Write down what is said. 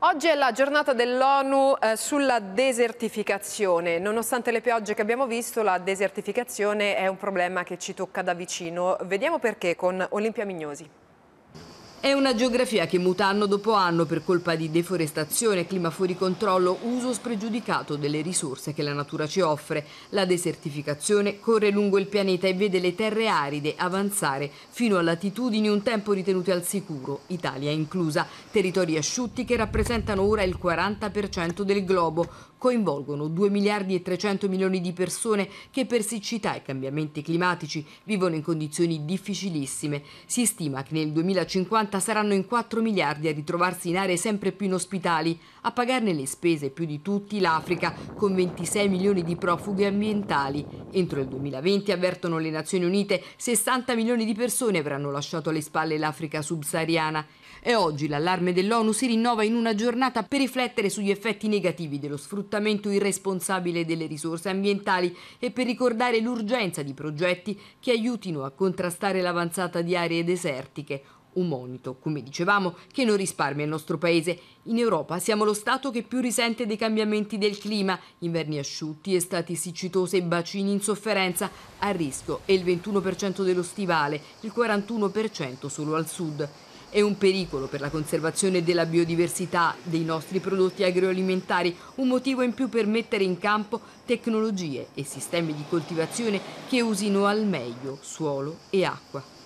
Oggi è la giornata dell'ONU eh, sulla desertificazione. Nonostante le piogge che abbiamo visto, la desertificazione è un problema che ci tocca da vicino. Vediamo perché con Olimpia Mignosi. È una geografia che muta anno dopo anno per colpa di deforestazione, clima fuori controllo, uso spregiudicato delle risorse che la natura ci offre. La desertificazione corre lungo il pianeta e vede le terre aride avanzare fino a latitudini un tempo ritenute al sicuro, Italia inclusa, territori asciutti che rappresentano ora il 40% del globo, coinvolgono 2 miliardi e 300 milioni di persone che per siccità e cambiamenti climatici vivono in condizioni difficilissime. Si stima che nel 2050 carta saranno in 4 miliardi a ritrovarsi in aree sempre più inospitali, a pagarne le spese più di tutti l'Africa, con 26 milioni di profughi ambientali. Entro il 2020, avvertono le Nazioni Unite, 60 milioni di persone avranno lasciato alle spalle l'Africa subsahariana. E oggi l'allarme dell'ONU si rinnova in una giornata per riflettere sugli effetti negativi dello sfruttamento irresponsabile delle risorse ambientali e per ricordare l'urgenza di progetti che aiutino a contrastare l'avanzata di aree desertiche, un monito, come dicevamo, che non risparmia il nostro paese. In Europa siamo lo Stato che più risente dei cambiamenti del clima, inverni asciutti, estati siccitose e bacini in sofferenza. A rischio è il 21% dello stivale, il 41% solo al sud. È un pericolo per la conservazione della biodiversità, dei nostri prodotti agroalimentari, un motivo in più per mettere in campo tecnologie e sistemi di coltivazione che usino al meglio suolo e acqua.